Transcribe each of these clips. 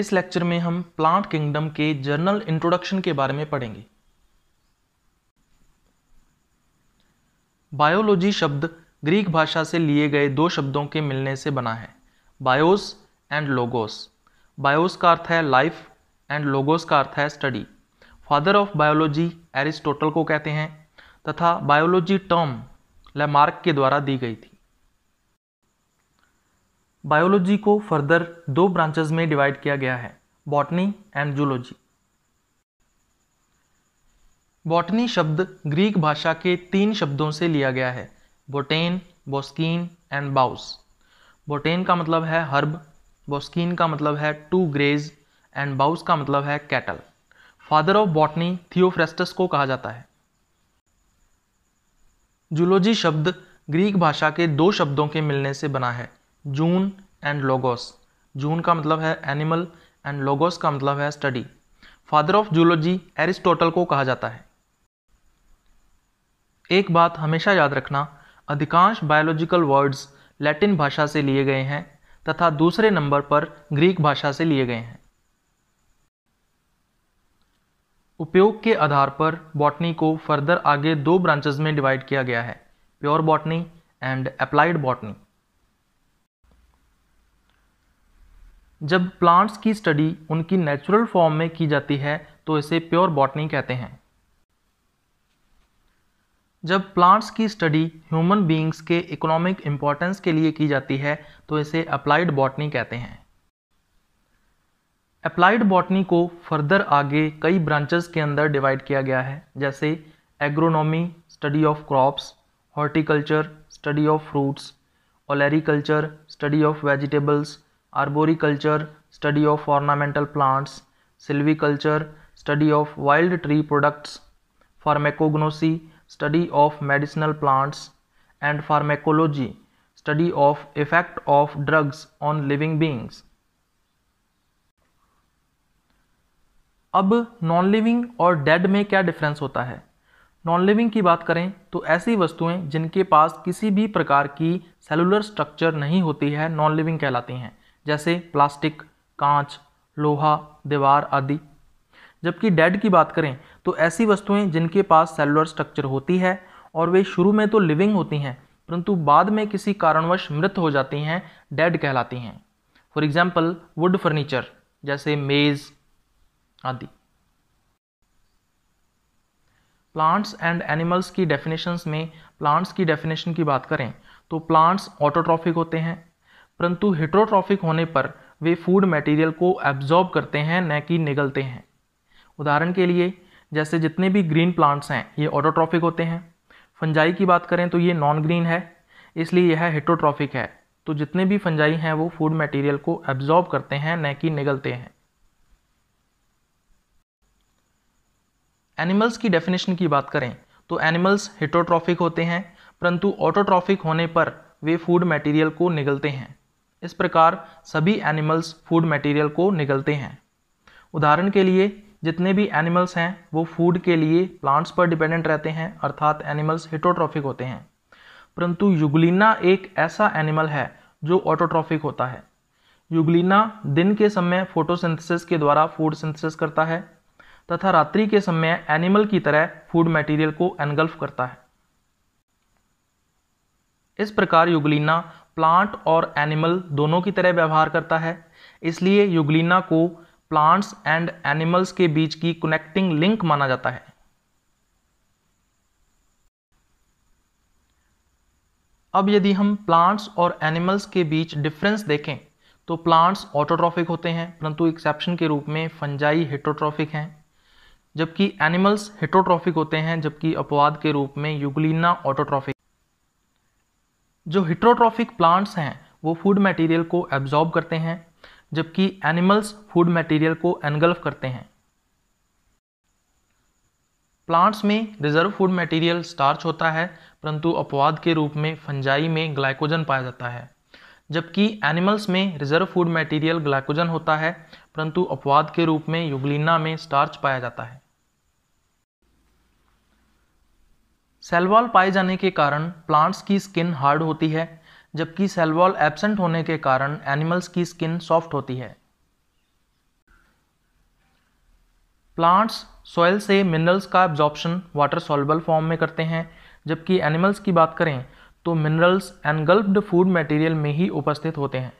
इस लेक्चर में हम प्लांट किंगडम के जर्नल इंट्रोडक्शन के बारे में पढ़ेंगे बायोलॉजी शब्द ग्रीक भाषा से लिए गए दो शब्दों के मिलने से बना है बायोस एंड लोगोस बायोस का अर्थ है लाइफ एंड लोगोस का अर्थ है study father of biology Aristotle को कहते हैं तथा बायोलॉजी टर्म लैमार्क के द्वारा दी गई थी बायोलॉजी को फर्दर दो ब्रांचेस में डिवाइड किया गया है बॉटनी एंड जूलॉजी बॉटनी शब्द ग्रीक भाषा के तीन शब्दों से लिया गया है बोटेन बोस्कीन एंड बाउस बोटेन का मतलब है हर्ब बॉस्किन का मतलब है टू ग्रेज एंड बाउस का मतलब है cattle father of botany Theophrastus को कहा जाता है जूलॉजी शब्द ग्रीक भाषा के दो शब्दों के मिलने से बना है जून एंड लोगोस जून का मतलब है एनिमल एंड लोगोस का मतलब है study father of zoology Aristotle को कहा जाता है एक बात हमेशा याद रखना अधिकांश बायोलॉजिकल वर्ड्स लैटिन भाषा से लिए गए हैं तथा दूसरे नंबर पर ग्रीक भाषा से लिए गए हैं उपयोग के आधार पर बॉटनी को फर्दर आगे दो ब्रांचेज में डिवाइड किया गया है pure botany and applied botany जब प्लांट्स की स्टडी उनकी नेचुरल फॉर्म में की जाती है तो इसे प्योर बॉटनी कहते हैं जब प्लांट्स की स्टडी ह्यूमन बींग्स के इकोनॉमिक इम्पोर्टेंस के लिए की जाती है तो इसे अप्लाइड बॉटनी कहते हैं अप्लाइड बॉटनी को फर्दर आगे कई ब्रांचेस के अंदर डिवाइड किया गया है जैसे agronomy study of crops horticulture study of fruits olericulture study of vegetables arboriculture study of ornamental plants silviculture study of wild tree products pharmacognosy study of medicinal plants and pharmacology study of effect of drugs on living beings अब non living और dead में क्या difference होता है non living की बात करें तो ऐसी वस्तुएं जिनके पास किसी भी प्रकार की सेलुलर स्ट्रक्चर नहीं होती है नॉन लिविंग कहलाती हैं जैसे प्लास्टिक कांच लोहा दीवार आदि जबकि डेड की बात करें तो ऐसी वस्तुएं जिनके पास सेलुलर स्ट्रक्चर होती है और वे शुरू में तो लिविंग होती हैं परंतु बाद में किसी कारणवश मृत हो जाती हैं डेड कहलाती हैं फॉर एग्जाम्पल वुड फर्नीचर जैसे मेज़ आदि प्लांट्स एंड एनिमल्स की डेफिनेशंस में प्लांट्स की डेफिनेशन की बात करें तो प्लांट्स ऑटोट्रॉफिक होते हैं परंतु हिट्रोट्रॉफिक होने पर वे फूड मटेरियल को एब्जॉर्ब करते हैं न कि निगलते हैं उदाहरण के लिए जैसे जितने भी ग्रीन प्लांट्स हैं ये ऑटोट्रॉफिक होते हैं फंजाई की बात करें तो ये नॉन ग्रीन है इसलिए यह हेट्रोट्रॉफिक है तो जितने भी फंजाई हैं वो फूड मटेरियल को एब्जॉर्ब करते हैं न कि निगलते हैं एनिमल्स की डेफिनेशन की बात करें तो एनिमल्स हिटोट्रॉफिक होते हैं परंतु ऑटोट्रॉफिक होने पर वे फूड मटेरियल को निगलते हैं इस प्रकार सभी एनिमल्स फूड मटेरियल को निगलते हैं उदाहरण के लिए जितने भी एनिमल्स हैं वो फूड के लिए प्लांट्स पर डिपेंडेंट रहते हैं अर्थात एनिमल्स हिटोट्रॉफिक होते हैं परंतु युगलिना एक ऐसा एनिमल है जो ऑटोट्रॉफिक होता है युगलिना दिन के समय फोटोसिंथेसिस के द्वारा फूड सिंथेसिस करता है तथा रात्रि के समय एनिमल की तरह फूड मटेरियल को एनगल्फ करता है इस प्रकार युगलिना प्लांट और एनिमल दोनों की तरह व्यवहार करता है इसलिए युगलिना को प्लांट्स एंड एनिमल्स के बीच की कनेक्टिंग लिंक माना जाता है अब यदि हम प्लांट्स और एनिमल्स के बीच डिफरेंस देखें तो प्लांट्स ऑटोट्रॉफिक होते हैं परंतु एक्सेप्शन के रूप में फंजाई हिटोट्रॉफिक हैं जबकि एनिमल्स हिटोट्रॉफिक होते हैं जबकि अपवाद के रूप में युगलिना ऑटोट्रॉफिक जो हिट्रोट्रॉफिक प्लांट्स हैं वो फूड मटेरियल को एब्जॉर्ब करते हैं जबकि एनिमल्स फूड मटेरियल को एनगल्फ करते हैं प्लांट्स में रिजर्व फूड मटेरियल स्टार्च होता है परंतु अपवाद के रूप में फंजाई में ग्लाइकोजन पाया जाता है जबकि एनिमल्स में रिजर्व फूड मटेरियल ग्लाइकोजन होता है परंतु अपवाद के रूप में युगलिना में स्टार्च पाया जाता है सेलवॉल पाए जाने के कारण प्लांट्स की स्किन हार्ड होती है जबकि सेलवॉल एबसेंट होने के कारण एनिमल्स की स्किन सॉफ्ट होती है प्लांट्स सॉयल से मिनरल्स का एब्जॉर्प्शन वाटर सॉल्बल फॉर्म में करते हैं जबकि एनिमल्स की बात करें तो मिनरल्स एनगल्प्ड फूड मटेरियल में ही उपस्थित होते हैं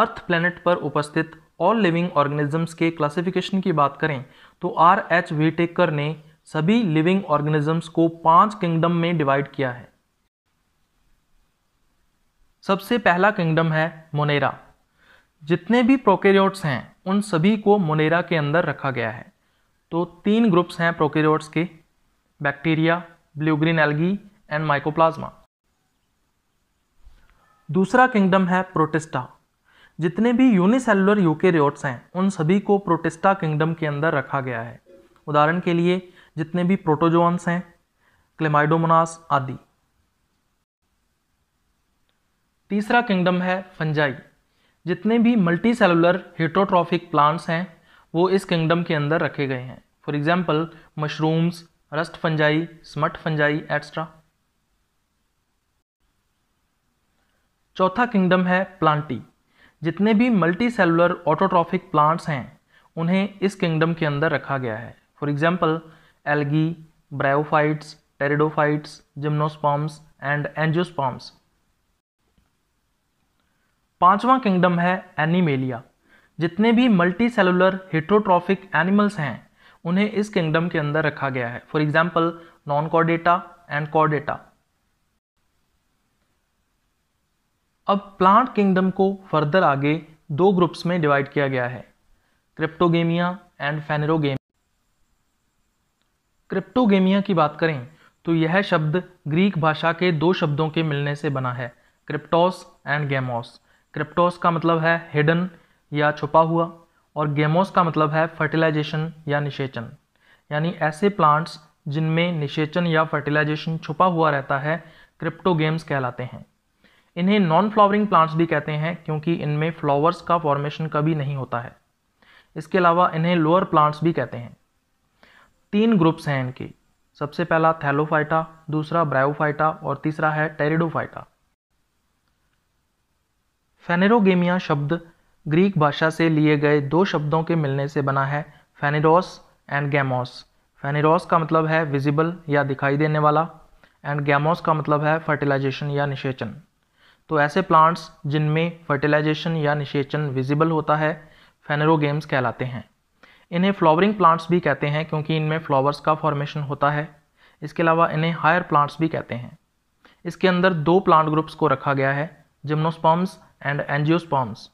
अर्थ प्लैनेट पर उपस्थित ऑल लिविंग ऑर्गेनिजम्स के क्लासिफिकेशन की बात करें तो आर एच वीटेकर ने सभी लिविंग ऑर्गेनिजम्स को पांच किंगडम में डिवाइड किया है सबसे पहला किंगडम है मोनेरा जितने भी प्रोकेरियोट्स हैं उन सभी को मोनेरा के अंदर रखा गया है तो तीन ग्रुप्स हैं प्रोकेरियोट्स के bacteria blue green algae and mycoplasma दूसरा किंगडम है प्रोटिस्टा जितने भी यूनिसेलुलर यूकेरियोट्स हैं उन सभी को प्रोटेस्टा किंगडम के अंदर रखा गया है उदाहरण के लिए जितने भी प्रोटोजोन्स हैं क्लेमाइडोमोनास आदि तीसरा किंगडम है फंजाई जितने भी मल्टी सेलुलर हेटोट्रॉफिक प्लांट्स हैं वो इस किंगडम के अंदर रखे गए हैं for example mushrooms rust fungi smut fungi extra चौथा किंगडम है प्लांटी जितने भी मल्टी सेलुलर ऑटोट्रॉफिक प्लांट्स हैं उन्हें इस किंगडम के अंदर रखा गया है for example algae bryophytes pteridophytes gymnosperms and angiosperms पांचवा किंगडम है एनिमेलिया जितने भी मल्टी सेलुलर हिट्रोट्रॉफिक एनिमल्स हैं उन्हें इस किंगडम के अंदर रखा गया है for example non chordata and chordata अब प्लांट किंगडम को फर्दर आगे दो ग्रुप्स में डिवाइड किया गया है क्रिप्टोगेमिया एंड फेनेरोगेमिया क्रिप्टोगेमिया की बात करें तो यह शब्द ग्रीक भाषा के दो शब्दों के मिलने से बना है क्रिप्टोस एंड गेमोस क्रिप्टोस का मतलब है हिडन या छुपा हुआ और गेमोस का मतलब है फर्टिलाइजेशन या निषेचन यानी ऐसे प्लांट्स जिनमें निषेचन या फर्टिलाइजेशन छुपा हुआ रहता है क्रिप्टोगेम्स कहलाते हैं इन्हें नॉन फ्लावरिंग प्लांट्स भी कहते हैं क्योंकि इनमें फ्लावर्स का फॉर्मेशन कभी नहीं होता है इसके अलावा इन्हें लोअर प्लांट्स भी कहते हैं तीन ग्रुप्स हैं इनके सबसे पहला थैलोफाइटा दूसरा ब्रायोफाइटा और तीसरा है टेरिडोफाइटा फेनेरोगेमिया शब्द ग्रीक भाषा से लिए गए दो शब्दों के मिलने से बना है फेनेरोस एंड गैमोस फेनेरोस का मतलब है विजिबल या दिखाई देने वाला एंड गैमोस का मतलब है फर्टिलाइजेशन या निषेचन तो ऐसे प्लांट्स जिनमें फर्टिलाइजेशन या निषेचन विजिबल होता है फेनरोगेम्स कहलाते हैं इन्हें फ्लावरिंग प्लांट्स भी कहते हैं क्योंकि इनमें फ्लावर्स का फॉर्मेशन होता है इसके अलावा इन्हें हायर प्लांट्स भी कहते हैं इसके अंदर दो प्लांट ग्रुप्स को रखा गया है जिम्नोस्पॉम्स एंड एंजियोस्पॉम्स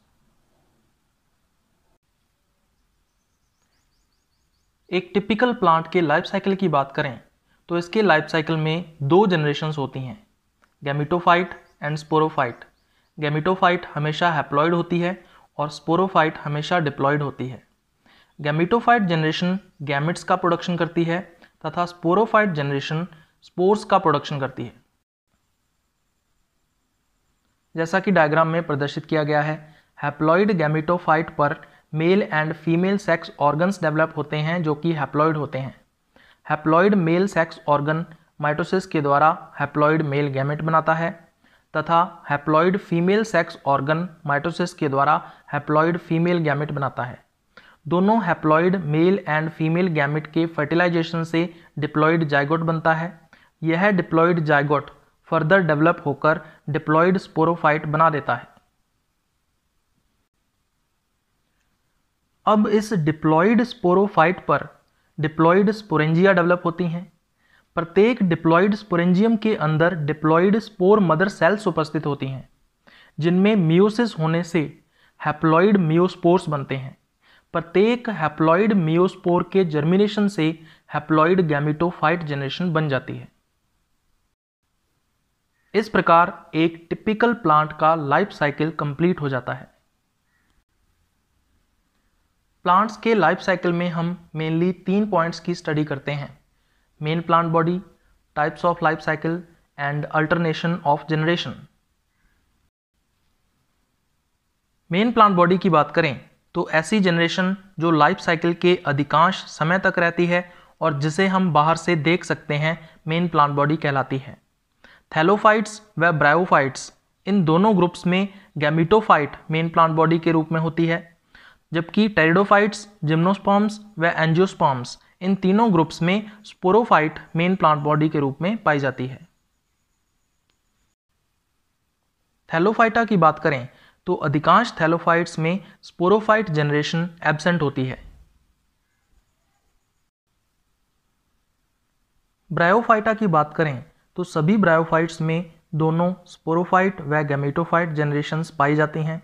एक टिपिकल प्लांट के लाइफ साइकिल की बात करें तो इसके लाइफ साइकिल में दो जनरेशन होती हैं गैमिटोफाइट एंड स्पोरोफाइट गैमिटोफाइट हमेशा हैप्लॉयड होती है और स्पोरोफाइट हमेशा डिप्लॉयड होती है गैमिटोफाइट जनरेशन गैमिट्स का प्रोडक्शन करती है तथा स्पोरोफाइट जनरेशन स्पोर्स का प्रोडक्शन करती है जैसा कि डायग्राम में प्रदर्शित किया गया है हैप्लॉयड गैमिटोफाइट पर male and female sex organs develop होते हैं जो कि हैप्लॉयड होते हैं haploid male sex organ mitosis के द्वारा हैप्लॉयड मेल गैमेट बनाता है तथा haploid female sex organ mitosis के द्वारा हैप्लॉइड फीमेल गैमेट बनाता है दोनों haploid male and female gamete के फर्टिलाइजेशन से डिप्लॉइड जाइगोट बनता है यह डिप्लॉइड जाइगोट फर्दर डेवलप होकर डिप्लॉइड स्पोरोफाइट बना देता है अब इस डिप्लॉइड स्पोरोफाइट पर डिप्लॉइड स्पोरेंजिया डेवलप होती हैं प्रत्येक डिप्लॉइड स्पोरेंजियम के अंदर डिप्लॉइड स्पोर मदर सेल्स उपस्थित होती हैं जिनमें मियोसिस होने से हैप्लॉइड मियोस्पोर्स बनते हैं प्रत्येक हैप्लॉइड मियोस्पोर के जर्मिनेशन से हैप्लॉइड गैमिटोफाइट जनरेशन बन जाती है इस प्रकार एक टिपिकल प्लांट का लाइफ साइकिल कंप्लीट हो जाता है प्लांट्स के लाइफ साइकिल में हम मेनली तीन पॉइंट्स की स्टडी करते हैं main plant body types of life cycle and alternation of generation main plant body की बात करें तो ऐसी जनरेशन जो लाइफ साइकिल के अधिकांश समय तक रहती है और जिसे हम बाहर से देख सकते हैं मेन प्लांट बॉडी कहलाती है थैलोफाइट्स व ब्रायोफाइट्स इन दोनों ग्रुप्स में गैमिटोफाइट मेन प्लांट बॉडी के रूप में होती है जबकि टेरिडोफाइट्स जिम्नोस्पॉम्स व एंजियोस्पॉम्स इन तीनों ग्रुप्स में स्पोरोफाइट मेन प्लांट बॉडी के रूप में पाई जाती है थैलोफाइटा की बात करें तो अधिकांश थैलोफाइट्स में स्पोरोफाइट जनरेशन एबसेंट होती है ब्रायोफाइटा की बात करें तो सभी ब्रायोफाइट्स में दोनों स्पोरोफाइट व गैमेटोफाइट जनरेशन पाई जाती हैं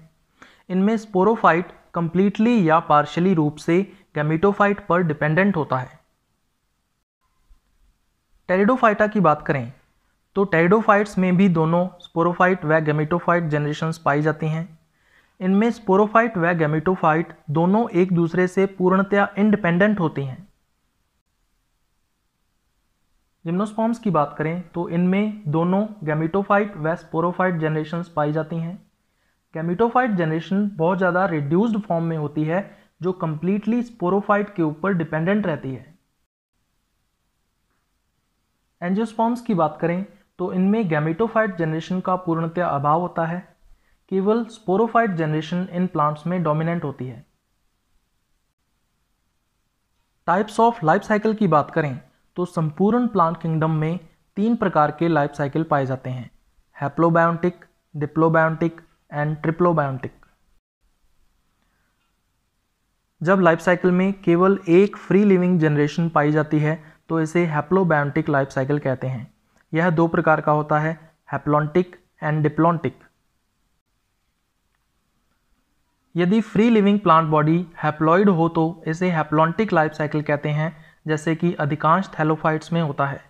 इनमें स्पोरोफाइट कंप्लीटली या पार्शली रूप से गैमिटोफाइट पर डिपेंडेंट होता है टेरिडोफाइटा की बात करें तो टेरिडोफाइट्स में भी दोनों स्पोरोफाइट व गैमिटोफाइट जनरेशन्स पाई जाती हैं इनमें स्पोरोफाइट व गैमिटोफाइट दोनों एक दूसरे से पूर्णतया इंडिपेंडेंट होती हैं जिम्नोस्पॉम्स की बात करें तो इनमें दोनों गैमिटोफाइट व स्पोरोफाइट जनरेशन्स पाई जाती हैं गैमिटोफाइट जनरेशन बहुत ज़्यादा रिड्यूस्ड फॉर्म में होती है जो कंप्लीटली स्पोरोफाइट के ऊपर डिपेंडेंट रहती है एंजियोस्पॉम्स की बात करें तो इनमें गैमेटोफाइट जनरेशन का पूर्णतया अभाव होता है केवल स्पोरोफाइट जनरेशन इन प्लांट्स में डोमिनेंट होती है टाइप्स ऑफ लाइफ साइकिल की बात करें तो संपूर्ण प्लांट किंगडम में तीन प्रकार के लाइफ साइकिल पाए जाते हैं हैप्लोबायोटिक डिप्लोबायोटिक एंड ट्रिप्लोबायोटिक जब लाइफ साइकिल में केवल एक फ्री लिविंग जनरेशन पाई जाती है तो इसे हैप्लोबायोटिक लाइफ साइकिल कहते हैं यह दो प्रकार का होता है हैप्लॉन्टिक एंड डिप्लॉन्टिक यदि free living plant body haploid हो तो इसे हैप्लॉन्टिक लाइफ साइकिल कहते हैं जैसे कि अधिकांश थैलोफाइट्स में होता है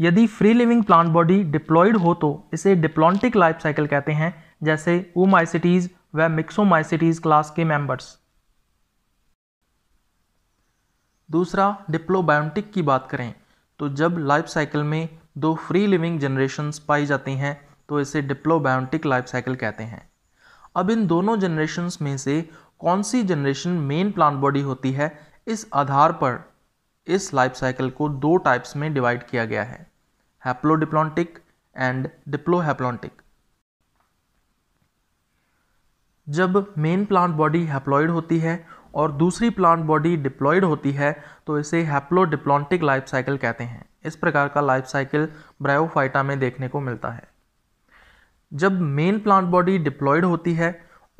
यदि free living plant body diploid हो तो इसे डिप्लॉन्टिक लाइफ साइकिल कहते हैं जैसे ओमाइसिटीज़ व मिक्सोमाइसिटीज़ क्लास के मेंबर्स दूसरा डिप्लोबायोटिक की बात करें तो जब लाइफ साइकिल में दो फ्री लिविंग जनरेशन्स पाई जाती हैं तो इसे डिप्लोबायोटिक लाइफ साइकिल कहते हैं अब इन दोनों जनरेशन्स में से कौन सी जनरेशन मेन प्लांट बॉडी होती है इस आधार पर इस लाइफ साइकिल को दो टाइप्स में डिवाइड किया गया है हैप्लोडिप्लॉन्टिक एंड डिप्लोहेप्लॉन्टिक जब मेन प्लांट बॉडी हैप्लॉइड होती है और दूसरी प्लांट बॉडी डिप्लॉयड होती है तो इसे हैप्लोडिप्लॉन्टिक लाइफ साइकिल कहते हैं इस प्रकार का लाइफ साइकिल ब्रायोफाइटा में देखने को मिलता है जब मेन प्लांट बॉडी डिप्लॉयड होती है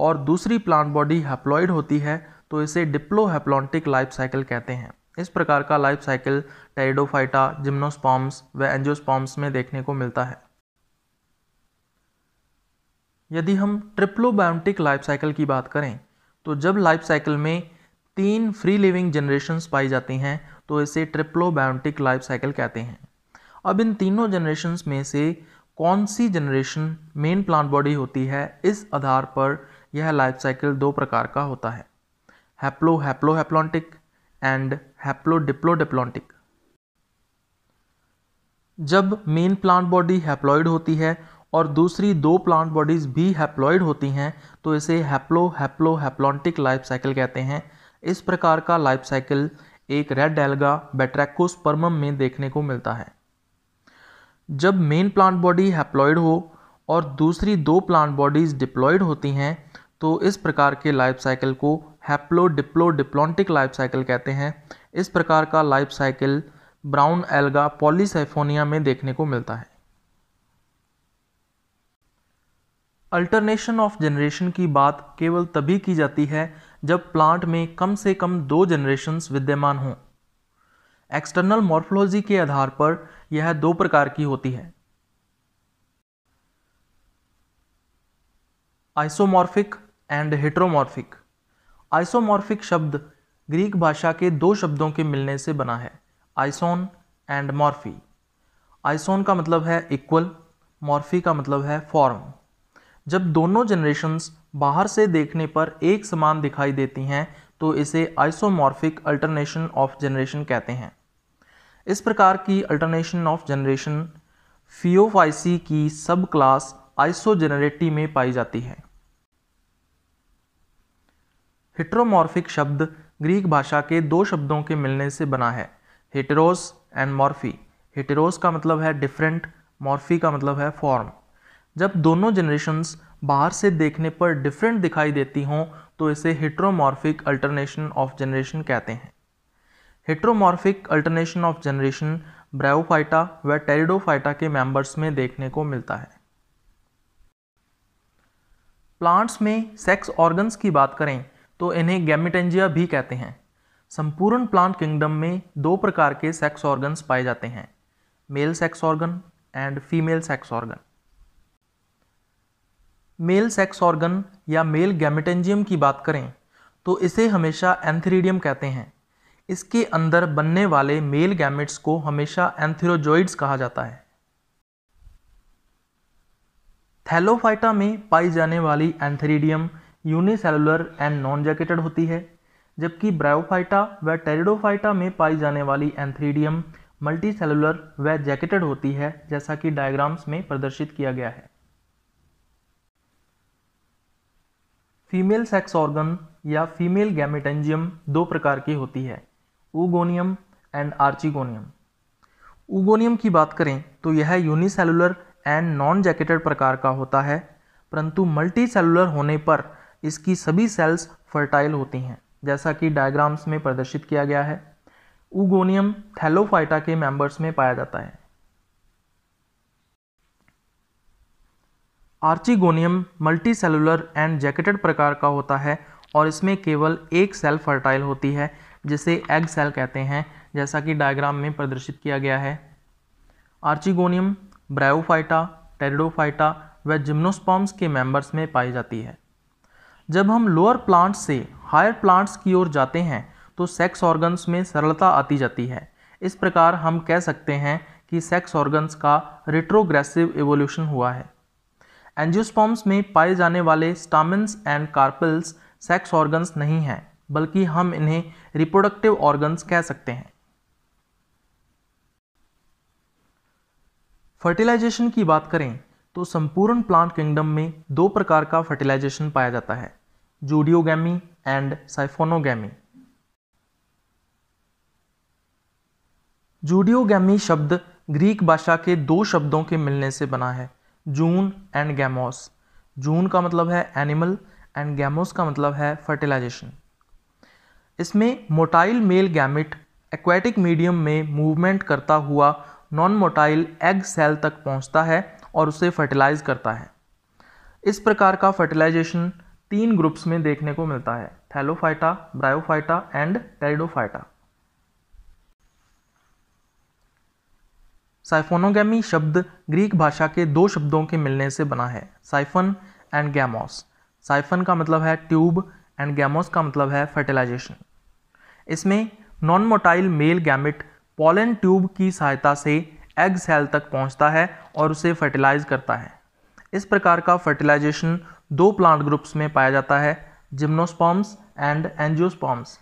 और दूसरी प्लांट बॉडी हैप्लॉयड होती है तो इसे हैप्लॉन्टिक लाइफ साइकिल कहते हैं इस प्रकार का लाइफ साइकिल टेरिडोफाइटा जिम्नोस्पॉम्स व एंजियोस्पॉम्स में देखने को मिलता है यदि हम ट्रिप्लोबायोटिक लाइफ साइकिल की बात करें तो जब लाइफ साइकिल में तीन फ्री लिविंग जनरेशन्स पाई जाती हैं तो इसे ट्रिप्लोबायोटिक लाइफ साइकिल कहते हैं अब इन तीनों जनरेशन्स में से कौन सी जनरेशन मेन प्लांट बॉडी होती है इस आधार पर यह लाइफ साइकिल दो प्रकार का होता है haplo haplo haplontic and haplo diplontic जब मेन प्लांट बॉडी हैप्लॉइड होती है और दूसरी दो प्लांट बॉडीज़ भी हैप्लॉयड होती हैं तो इसे haplo haplo haplontic life cycle कहते हैं इस प्रकार का लाइफ साइकिल एक रेड एल्गा बेट्रैकोस्पर्मम में देखने को मिलता है जब मेन प्लांट बॉडी हैप्लॉयड हो और दूसरी दो प्लांट बॉडीज़ डिप्लॉयड होती हैं तो इस प्रकार के लाइफ साइकिल को haplo diplo diplontic life cycle कहते हैं इस प्रकार का life cycle brown alga Polysiphonia में देखने को मिलता है अल्टरनेशन ऑफ जनरेशन की बात केवल तभी की जाती है जब प्लांट में कम से कम दो जनरेशन्स विद्यमान हों एक्सटर्नल मॉर्फोलॉजी के आधार पर यह दो प्रकार की होती है आइसोमॉर्फिक एंड हेट्रोमॉर्फिक आइसोमॉर्फिक शब्द ग्रीक भाषा के दो शब्दों के मिलने से बना है आइसोन एंड मॉर्फी आइसोन का मतलब है इक्वल मॉर्फी का मतलब है फॉर्म जब दोनों जनरेशन्स बाहर से देखने पर एक समान दिखाई देती हैं तो इसे आइसोमॉर्फिक अल्टरनेशन ऑफ जनरेशन कहते हैं इस प्रकार की अल्टरनेशन ऑफ जनरेशन फियोफाइसी की सब क्लास आइसोजेनरेटी में पाई जाती है हिट्रोमॉर्फिक शब्द ग्रीक भाषा के दो शब्दों के मिलने से बना है हिटेरोस एंड मॉर्फी हिटेरोस का मतलब है डिफरेंट मॉर्फी का मतलब है फॉर्म जब दोनों जनरेशन्स बाहर से देखने पर डिफरेंट दिखाई देती हों तो इसे हिट्रोमॉर्फिक अल्टरनेशन ऑफ जनरेशन कहते हैं heteromorphic alternation of generation Bryophyta व टेरिडोफाइटा के मेंबर्स में देखने को मिलता है प्लांट्स में सेक्स ऑर्गन्स की बात करें तो इन्हें गैमिटेंजिया भी कहते हैं संपूर्ण प्लांट किंगडम में दो प्रकार के सेक्स ऑर्गन्स पाए जाते हैं male sex organ and female sex organ male sex organ या मेल गैमेटेंजियम की बात करें तो इसे हमेशा एंथरीडियम कहते हैं इसके अंदर बनने वाले मेल गैमेट्स को हमेशा एंथीरोजॉइड्स कहा जाता है थैलोफाइटा में पाई जाने वाली antheridium unicellular and non jacketed होती है जबकि ब्रायोफाइटा व टेरिडोफाइटा में पाई जाने वाली एंथरीडियम मल्टीसेलुलर व जैकेटेड होती है जैसा कि डायग्राम्स में प्रदर्शित किया गया है फीमेल सेक्स ऑर्गन या फीमेल गैमेटेंजियम दो प्रकार की होती है ऊगोनियम एंड आर्चिगोनियम ऊगोनियम की बात करें तो यह यूनिसेलुलर एंड नॉन जैकेटेड प्रकार का होता है परंतु मल्टी सेलुलर होने पर इसकी सभी सेल्स फर्टाइल होती हैं जैसा कि डायग्राम्स में प्रदर्शित किया गया है ऊगोनियम थैलोफाइटा के मेंबर्स में पाया जाता है archegonium multi cellular and jacketed प्रकार का होता है और इसमें केवल एक सेल फर्टाइल होती है जिसे एग सेल कहते हैं जैसा कि डायग्राम में प्रदर्शित किया गया है आर्चिगोनियम ब्रायोफाइटा टेरिडोफाइटा व जिम्नोस्पॉम्स के मेंबर्स में पाई जाती है जब हम लोअर प्लांट्स से हायर प्लांट्स की ओर जाते हैं तो सेक्स ऑर्गन्स में सरलता आती जाती है इस प्रकार हम कह सकते हैं कि सेक्स ऑर्गन्स का रिट्रोग्रेसिव एवोल्यूशन हुआ है एंजियोस्पॉम्स में पाए जाने वाले stamens and carpels sex organs नहीं हैं बल्कि हम इन्हें रिप्रोडक्टिव ऑर्गन्स कह सकते हैं फर्टिलाइजेशन की बात करें तो संपूर्ण प्लांट किंगडम में दो प्रकार का फर्टिलाइजेशन पाया जाता है जूडियोगैमी एंड साइफोनोगैमी जूडियोगैमी शब्द ग्रीक भाषा के दो शब्दों के मिलने से बना है जून एंड गैमोस जून का मतलब है एनिमल एंड गैमोस का मतलब है फर्टिलाइजेशन इसमें motile male gamete aquatic medium में मूवमेंट करता हुआ नॉन मोटाइल एग सेल तक पहुंचता है और उसे फर्टिलाइज करता है इस प्रकार का फर्टिलाइजेशन तीन ग्रुप्स में देखने को मिलता है Thallophyta Bryophyta and Pteridophyta siphonogamy शब्द ग्रीक भाषा के दो शब्दों के मिलने से बना है साइफन एंड गैमोस साइफन का मतलब है ट्यूब एंड गैमोस का मतलब है फर्टिलाइजेशन इसमें non motile male gamete pollen tube की सहायता से एग सेल तक पहुंचता है और उसे फर्टिलाइज करता है इस प्रकार का फर्टिलाइजेशन दो प्लांट ग्रुप्स में पाया जाता है जिम्नोस्पॉम्स एंड एनजियोस्पॉम्स